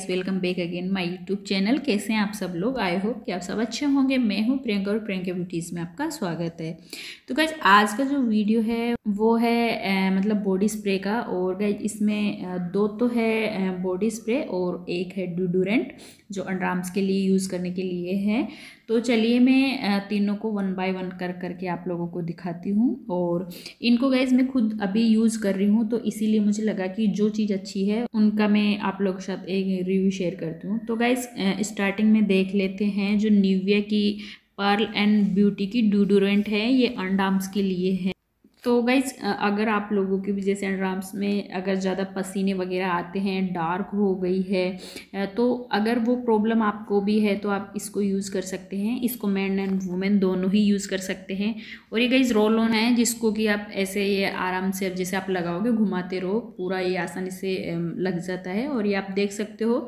Guys welcome back again my YouTube channel कैसे हैं आप सब लोग आई होप कि आप सब अच्छे होंगे मैं हूं प्रियंका और प्रियंका ब्यूटीज़ में आपका स्वागत है तो गाइस आज का जो वीडियो है वो है ए, मतलब बॉडी स्प्रे का और गाइस इसमें दो तो है बॉडी स्प्रे और एक है डूडोरेंट जो अंडराम्स के लिए यूज़ करने के लिए है तो चलिए मैं तीनों को वन बाय वन कर करके आप लोगों को दिखाती हूँ और इनको गैस मैं खुद अभी यूज़ कर रही हूँ तो इसीलिए मुझे लगा कि जो चीज़ अच्छी है उनका मैं आप लोगों के साथ एक रिव्यू शेयर करती हूँ तो गाइस स्टार्टिंग में देख लेते हैं जो निविया की पर्ल एंड ब्यूटी की डूडोरेंट है ये अंडाम्स के लिए है तो गाइज अगर आप लोगों की भी जैसे एंड्राम्स में अगर ज़्यादा पसीने वगैरह आते हैं डार्क हो गई है तो अगर वो प्रॉब्लम आपको भी है तो आप इसको यूज़ कर सकते हैं इसको मैन एंड वुमेन दोनों ही यूज़ कर सकते हैं और ये गाइज रोल ऑन है जिसको कि आप ऐसे ये आराम से जैसे आप लगाओगे घुमाते रहो पूरा ये आसानी से लग जाता है और ये आप देख सकते हो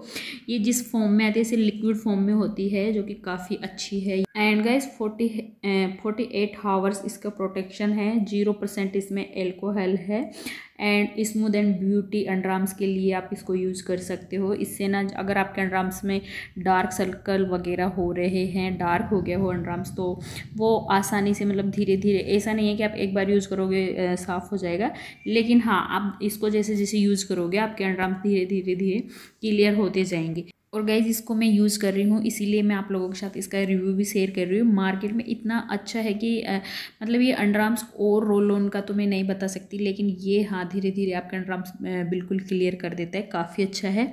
ये जिस फॉर्म में आती है ऐसे लिक्विड फॉर्म में होती है जो कि काफ़ी अच्छी है and guys forty forty eight hours इसका प्रोटेक्शन है जीरो परसेंट इसमें एल्कोहल है and smooth and beauty underarms के लिए आप इसको यूज़ कर सकते हो इससे ना अगर आपके अंड्राम्स में डार्क सर्कल वगैरह हो रहे हैं डार्क हो गया हो अंड्राम्स तो वो आसानी से मतलब धीरे धीरे ऐसा नहीं है कि आप एक बार यूज़ करोगे साफ़ हो जाएगा लेकिन हाँ आप इसको जैसे जैसे यूज़ करोगे आपके अंड्राम्स धीरे धीरे धीरे क्लियर होते जाएंगे और गाइज इसको मैं यूज़ कर रही हूँ इसीलिए मैं आप लोगों के साथ इसका रिव्यू भी शेयर कर रही हूँ मार्केट में इतना अच्छा है कि आ, मतलब ये अंडराम्स और रोल ऑन का तो मैं नहीं बता सकती लेकिन ये हाँ धीरे धीरे आपके अंडराम्स बिल्कुल क्लियर कर देता है काफ़ी अच्छा है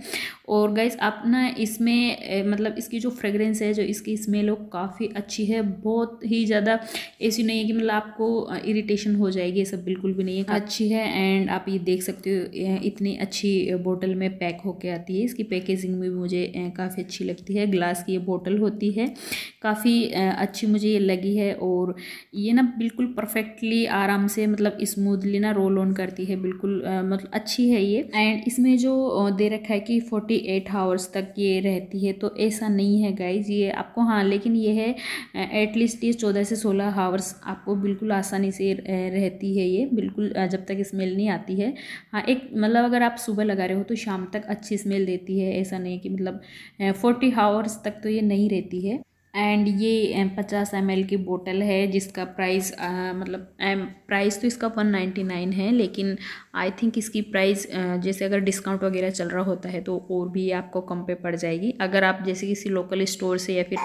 और गाइज आप ना इसमें मतलब इसकी जो फ्रेगरेंस है जो इसकी स्मेल हो काफ़ी अच्छी है बहुत ही ज़्यादा ऐसी नहीं है कि मतलब आपको इरीटेशन हो जाएगी ये सब बिल्कुल भी नहीं है हाँ। अच्छी है एंड आप ये देख सकते हो इतनी अच्छी बोटल में पैक होके आती है इसकी पैकेजिंग भी मुझे काफ़ी अच्छी लगती है ग्लास की ये बोतल होती है काफ़ी अच्छी मुझे ये लगी है और ये ना बिल्कुल परफेक्टली आराम से मतलब स्मूथली ना रोल ऑन करती है बिल्कुल मतलब अच्छी है ये एंड इसमें जो दे रखा है कि फोर्टी एट आवर्स तक ये रहती है तो ऐसा नहीं है गाइज ये आपको हाँ लेकिन ये है एटलीस्ट ये चौदह से सोलह आवर्स आपको बिल्कुल आसानी से रहती है ये बिल्कुल जब तक स्मेल नहीं आती है हाँ एक मतलब अगर आप सुबह लगा रहे हो तो शाम तक अच्छी स्मेल देती है ऐसा नहीं कि मतलब फोर्टी हावर्स तक तो ये नहीं रहती है एंड ये पचास एम की बोतल है जिसका प्राइस मतलब एम प्राइस तो इसका वन नाइन्टी नाइन है लेकिन आई थिंक इसकी प्राइस जैसे अगर डिस्काउंट वगैरह चल रहा होता है तो और भी आपको कम पे पड़ जाएगी अगर आप जैसे किसी लोकल स्टोर से या फिर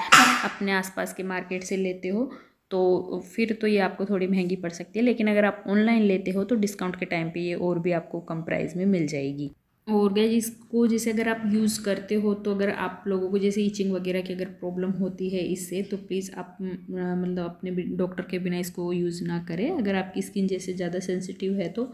अपने आसपास के मार्केट से लेते हो तो फिर तो ये आपको थोड़ी महंगी पड़ सकती है लेकिन अगर आप ऑनलाइन लेते हो तो डिस्काउंट के टाइम पर ये और भी आपको कम प्राइस में मिल जाएगी और गैज इसको जैसे अगर आप यूज़ करते हो तो अगर आप लोगों को जैसे इचिंग वगैरह की अगर प्रॉब्लम होती है इससे तो प्लीज़ आप मतलब अपने डॉक्टर के बिना इसको यूज़ ना करें अगर आपकी स्किन जैसे ज़्यादा सेंसिटिव है तो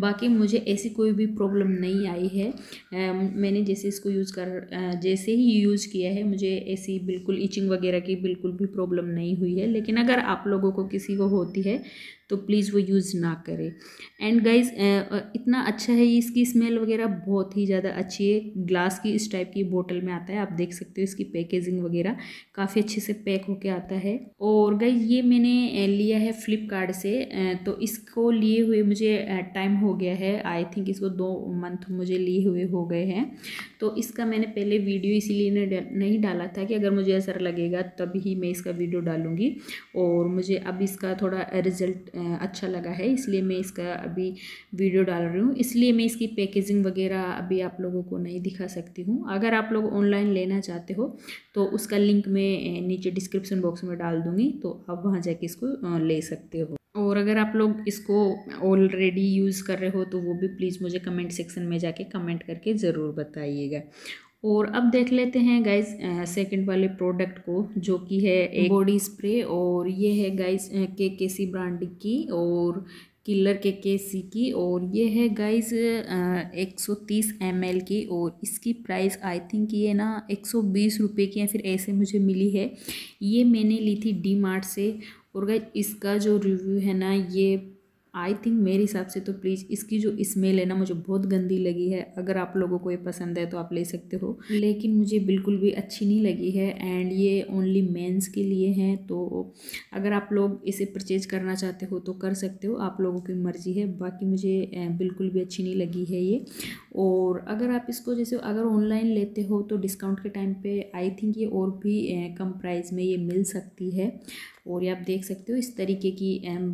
बाकी मुझे ऐसी कोई भी प्रॉब्लम नहीं आई है आ, मैंने जैसे इसको यूज़ कर जैसे ही यूज़ किया है मुझे ऐसी बिल्कुल ईचिंग वगैरह की बिल्कुल भी प्रॉब्लम नहीं हुई है लेकिन अगर आप लोगों को किसी को होती है तो प्लीज़ वो यूज़ ना करें एंड गाइज इतना अच्छा है इसकी स्मेल वगैरह बहुत बहुत ही ज़्यादा अच्छी है ग्लास की इस टाइप की बोतल में आता है आप देख सकते हो इसकी पैकेजिंग वगैरह काफ़ी अच्छे से पैक होके आता है और गई ये मैंने लिया है फ्लिपकार्ट से तो इसको लिए हुए मुझे टाइम हो गया है आई थिंक इसको दो मंथ मुझे लिए हुए हो गए हैं तो इसका मैंने पहले वीडियो इसीलिए नहीं डाला था कि अगर मुझे असर लगेगा तभी मैं इसका वीडियो डालूँगी और मुझे अब इसका थोड़ा रिजल्ट अच्छा लगा है इसलिए मैं इसका अभी वीडियो डाल रही हूँ इसलिए मैं इसकी पैकेजिंग वगैरह अभी आप लोगों को नहीं दिखा सकती हूँ अगर आप लोग ऑनलाइन लेना चाहते हो तो उसका लिंक मैं नीचे डिस्क्रिप्शन बॉक्स में डाल दूँगी तो आप वहाँ जाके इसको ले सकते हो और अगर आप लोग इसको ऑलरेडी यूज़ कर रहे हो तो वो भी प्लीज़ मुझे कमेंट सेक्शन में जाके कमेंट करके ज़रूर बताइएगा और अब देख लेते हैं गाइस सेकंड वाले प्रोडक्ट को जो कि है एक बॉडी स्प्रे और ये है गाइस के के सी ब्रांड की और किलर के के सी की और ये है गाइस एम एल की और इसकी प्राइस आई थिंक ये ना एक सौ बीस रुपये की या फिर ऐसे मुझे मिली है ये मैंने ली थी डी मार्ट से और गाइज इसका जो रिव्यू है ना ये आई थिंक मेरे हिसाब से तो प्लीज़ इसकी जो स्मेल है ना मुझे बहुत गंदी लगी है अगर आप लोगों को ये पसंद है तो आप ले सकते हो लेकिन मुझे बिल्कुल भी अच्छी नहीं लगी है एंड ये ओनली मेंस के लिए हैं तो अगर आप लोग इसे परचेज करना चाहते हो तो कर सकते हो आप लोगों की मर्ज़ी है बाकी मुझे बिल्कुल भी अच्छी नहीं लगी है ये और अगर आप इसको जैसे अगर ऑनलाइन लेते हो तो डिस्काउंट के टाइम पर आई थिंक ये और भी कम प्राइस में ये मिल सकती है और ये आप देख सकते हो इस तरीके की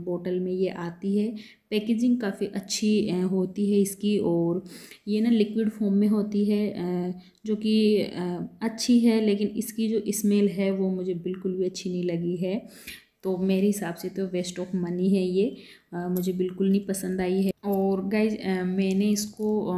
बोतल में ये आती है पैकेजिंग काफ़ी अच्छी होती है इसकी और ये ना लिक्विड फॉर्म में होती है जो कि अच्छी है लेकिन इसकी जो स्मेल है वो मुझे बिल्कुल भी अच्छी नहीं लगी है तो मेरे हिसाब से तो वेस्ट ऑफ मनी है ये आ, मुझे बिल्कुल नहीं पसंद आई है और गाइज मैंने इसको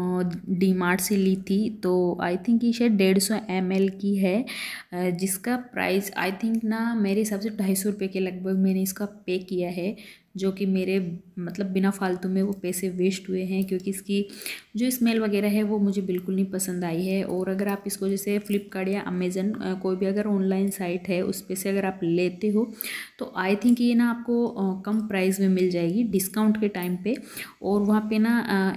डी मार्ट से ली थी तो आई थिंक ये शायद डेढ़ सौ एम एल की है जिसका प्राइस आई थिंक ना मेरे हिसाब से ढाई सौ रुपये के लगभग मैंने इसका पे किया है जो कि मेरे मतलब बिना फालतू में वो पैसे वेस्ट हुए हैं क्योंकि इसकी जो स्मेल वगैरह है वो मुझे बिल्कुल नहीं पसंद आई है और अगर आप इसको जैसे फ्लिपकार्ट या अमेज़न कोई भी अगर ऑनलाइन साइट है उस पर से अगर आप लेते हो तो आई थिंक ये ना आपको कम प्राइस में मिल जाएगी डिस्काउंट के टाइम पर और वहाँ पर ना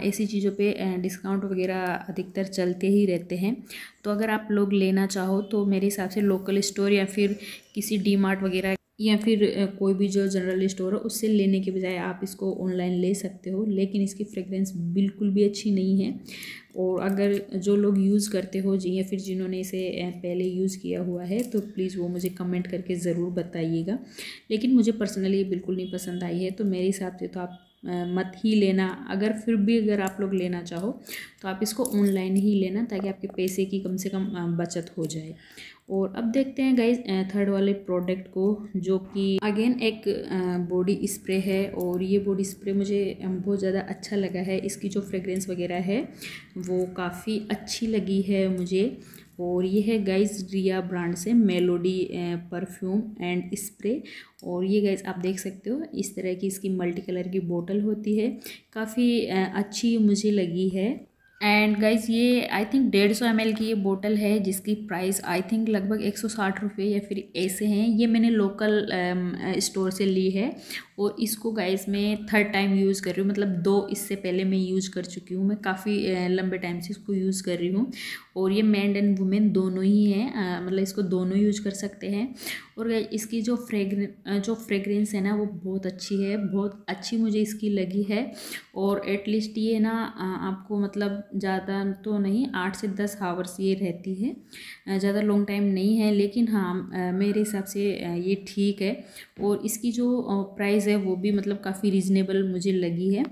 ऐसी चीज़ों पर डिस्काउंट वगैरह अधिकतर चलते ही रहते हैं तो अगर आप लोग लेना चाहो तो मेरे हिसाब से लोकल स्टोर या फिर किसी डी मार्ट वगैरह या फिर कोई भी जो जनरल स्टोर है उससे लेने के बजाय आप इसको ऑनलाइन ले सकते हो लेकिन इसकी फ्रेगरेंस बिल्कुल भी अच्छी नहीं है और अगर जो लोग यूज़ करते हो या फिर जिन्होंने इसे पहले यूज़ किया हुआ है तो प्लीज़ वो मुझे कमेंट करके ज़रूर बताइएगा लेकिन मुझे पर्सनली ये बिल्कुल नहीं पसंद आई है तो मेरे हिसाब से तो आप मत ही लेना अगर फिर भी अगर आप लोग लेना चाहो तो आप इसको ऑनलाइन ही लेना ताकि आपके पैसे की कम से कम बचत हो जाए और अब देखते हैं गाइज थर्ड वाले प्रोडक्ट को जो कि अगेन एक बॉडी स्प्रे है और ये बॉडी स्प्रे मुझे बहुत ज़्यादा अच्छा लगा है इसकी जो फ्रेगरेंस वगैरह है वो काफ़ी अच्छी लगी है मुझे और ये है गाइज रिया ब्रांड से मेलोडी परफ्यूम एंड स्प्रे और ये गाइज आप देख सकते हो इस तरह की इसकी मल्टी कलर की बोतल होती है काफ़ी अच्छी मुझे लगी है एंड गाइज ये आई थिंक डेढ़ सौ एम की ये बोतल है जिसकी प्राइस आई थिंक लगभग एक सौ साठ रुपये या फिर ऐसे हैं ये मैंने लोकल स्टोर um, से ली है और इसको गाइस मैं थर्ड टाइम यूज़ कर रही हूँ मतलब दो इससे पहले मैं यूज़ कर चुकी हूँ मैं काफ़ी लंबे टाइम से इसको यूज़ कर रही हूँ और ये मैन एंड वुमेन दोनों ही हैं मतलब इसको दोनों यूज कर सकते हैं और इसकी जो फ्रेगर जो फ्रेगरेंस है ना वो बहुत अच्छी है बहुत अच्छी मुझे इसकी लगी है और एटलीस्ट ये ना आपको मतलब ज़्यादा तो नहीं आठ से दस हावर्स ये रहती है ज़्यादा लॉन्ग टाइम नहीं है लेकिन हाँ मेरे हिसाब से ये ठीक है और इसकी जो प्राइस है वो भी मतलब काफ़ी रीज़नेबल मुझे लगी है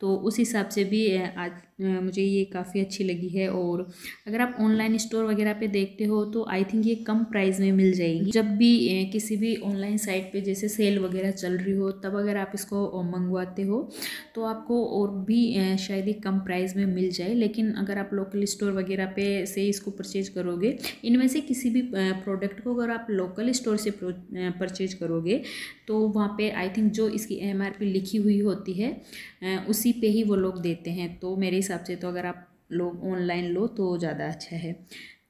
तो उस हिसाब से भी आज मुझे ये काफ़ी अच्छी लगी है और अगर आप ऑनलाइन स्टोर वगैरह पे देखते हो तो आई थिंक ये कम प्राइस में मिल जाएगी जब भी किसी भी ऑनलाइन साइट पे जैसे सेल वगैरह चल रही हो तब अगर आप इसको मंगवाते हो तो आपको और भी शायद ही कम प्राइस में मिल जाए लेकिन अगर आप लोकल स्टोर वगैरह पे से इसको परचेज करोगे इनमें से किसी भी प्रोडक्ट को अगर आप लोकल स्टोर से परचेज करोगे तो वहाँ पर आई थिंक जो इसकी एम लिखी हुई होती है उसी पे ही वो लोग देते हैं तो मेरे हिसाब से तो अगर आप लोग ऑनलाइन लो तो ज़्यादा अच्छा है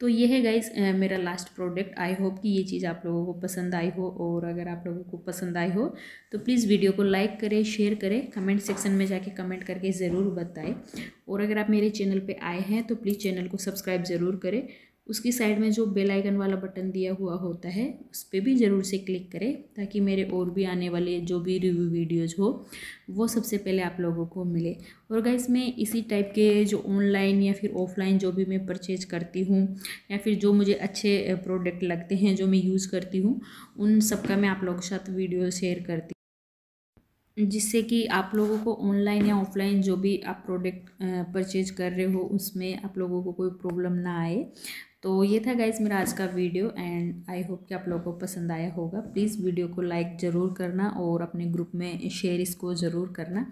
तो ये है गाइज मेरा लास्ट प्रोडक्ट आई होप कि ये चीज़ आप लोगों को पसंद आई हो और अगर आप लोगों को पसंद आई हो तो प्लीज़ वीडियो को लाइक करें शेयर करें कमेंट सेक्शन में जाके कमेंट करके ज़रूर बताएं और अगर आप मेरे चैनल पे आए हैं तो प्लीज़ चैनल को सब्सक्राइब ज़रूर करें उसकी साइड में जो बेल आइकन वाला बटन दिया हुआ होता है उस पर भी ज़रूर से क्लिक करें ताकि मेरे और भी आने वाले जो भी रिव्यू वीडियोज़ हो वो सबसे पहले आप लोगों को मिले और गाइस मैं इसी टाइप के जो ऑनलाइन या फिर ऑफलाइन जो भी मैं परचेज करती हूँ या फिर जो मुझे अच्छे प्रोडक्ट लगते हैं जो मैं यूज़ करती हूँ उन सबका मैं आप लोगों के साथ वीडियो शेयर करती जिससे कि आप लोगों को ऑनलाइन या ऑफलाइन जो भी आप प्रोडक्ट परचेज कर रहे हो उसमें आप लोगों को कोई प्रॉब्लम ना आए तो ये था गाइज मेरा आज का वीडियो एंड आई होप कि आप लोगों को पसंद आया होगा प्लीज़ वीडियो को लाइक ज़रूर करना और अपने ग्रुप में शेयर इसको ज़रूर करना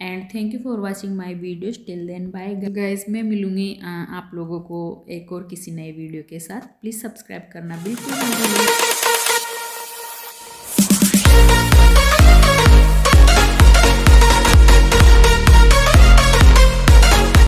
and thank you for watching my video till then bye guys मैं मिलूँगी आप लोगों को एक और किसी नए वीडियो के साथ प्लीज़ सब्सक्राइब करना बिल्कुल